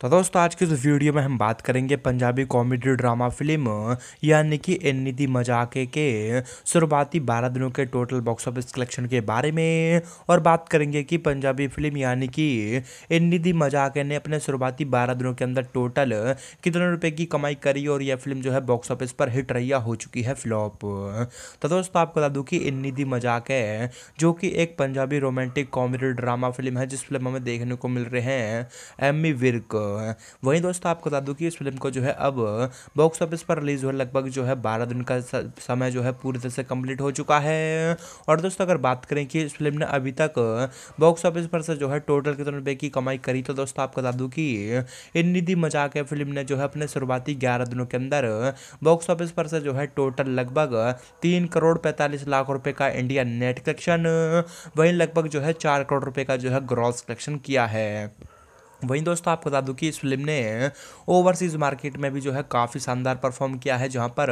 तो दोस्तों आज की इस वीडियो में हम बात करेंगे पंजाबी कॉमेडी ड्रामा फिल्म यानी कि एनिदी मजाके के शुरुआती 12 दिनों के टोटल बॉक्स ऑफिस कलेक्शन के बारे में और बात करेंगे कि पंजाबी फिल्म यानी कि एनिदी मजाके ने अपने शुरुआती 12 दिनों के अंदर टोटल कितने रुपए की कमाई करी और यह फिल्म जो है बॉक्स ऑफिस पर हिट रैया हो चुकी है फ्लॉप तो दोस्तों आपको बता दूँ कि एनिदी मजाके जो कि एक Punjabi romantic comedy drama film है जिस फिल्म हमें देखने को मिल रहे हैं एमी विर्क वहीं दोस्तों आपको बता दूँ कि इस फिल्म को जो है अब बॉक्स ऑफिस पर रिलीज हुए लगभग जो है बारह दिन का समय जो है पूरी तरह से कंप्लीट हो चुका है और दोस्तों अगर बात करें कि इस फिल्म ने अभी तक बॉक्स ऑफिस पर से जो है टोटल कितने रुपये की कमाई करी तो दोस्तों आपको बता दूँ कि इन निधि मजाक फिल्म ने जो है अपने शुरुआती ग्यारह दिनों के अंदर बॉक्स ऑफिस पर से जो है टोटल लगभग तीन करोड़ पैंतालीस लाख रुपये का इंडिया नेट कलेक्शन वहीं लगभग जो है चार करोड़ रुपए का जो है ग्रॉस कलेक्शन किया है वहीं दोस्तों आपको बता दूं कि इस फिल्म ने ओवरसीज मार्केट में भी जो है काफ़ी शानदार परफॉर्म किया है जहां पर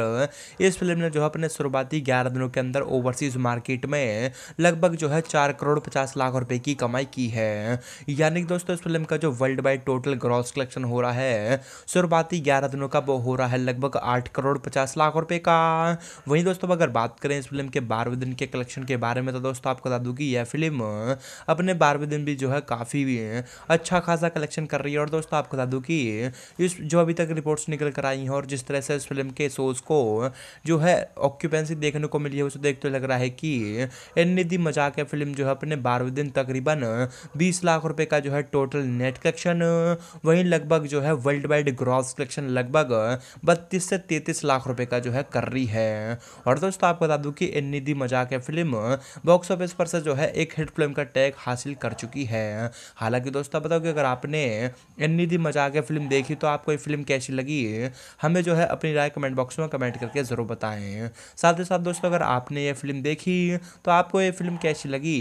इस फिल्म ने जो है अपने शुरुआती ग्यारह दिनों के अंदर ओवरसीज मार्केट में लगभग जो है चार करोड़ पचास लाख रुपए की कमाई की है यानी कि दोस्तों इस फिल्म का जो world wide total gross collection हो रहा है शुरुआती ग्यारह दिनों का वो हो रहा है लगभग आठ करोड़ पचास लाख रुपये का वहीं दोस्तों अगर बात करें इस फिल्म के बारहवें दिन के कलेक्शन के बारे में तो दोस्तों आपको बता दूँ कि यह फिल्म अपने बारहवें दिन भी जो है काफ़ी अच्छा खासा कलेक्शन कर रही है और दोस्तों आपको बता दूँ कि इस जो अभी तक रिपोर्ट्स निकल कर आई हैं और जिस तरह से इस फिल्म के शोज़ को जो है ऑक्यूपेंसी देखने को मिली है उसे देखते लग रहा है कि एन निधि मजाक फिल्म जो है अपने बारहवें दिन तकरीबन बीस लाख रुपये का जो है टोटल नेट कलेक्शन वहीं लगभग जो है वर्ल्ड वाइड ग्रॉस कलेक्शन लगभग बत्तीस से तैंतीस लाख रुपये का जो है कर रही है और दोस्तों आपको बता दूँ कि एन निधि मजाक फिल्म बॉक्स ऑफिस पर से जो है एक हिट फिल्म का टैग हासिल कर चुकी है हालांकि दोस्तों बताओ कि अगर आप आपने दी मजा के फिल्म देखी तो आपको ये फिल्म कैसी लगी हमें जो है अपनी राय कमेंट बॉक्स में कमेंट करके ज़रूर बताएं साथ ही साथ दोस्तों अगर आपने ये फिल्म देखी तो आपको ये फिल्म कैसी लगी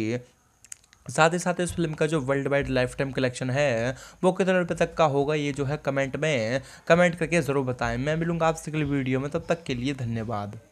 साथ ही साथ इस फिल्म का जो world wide lifetime collection है वो कितने रुपये तक का होगा ये जो है कमेंट में कमेंट करके ज़रूर बताएं मैं मिलूंगा आपसे अगले वीडियो में तब तक के लिए धन्यवाद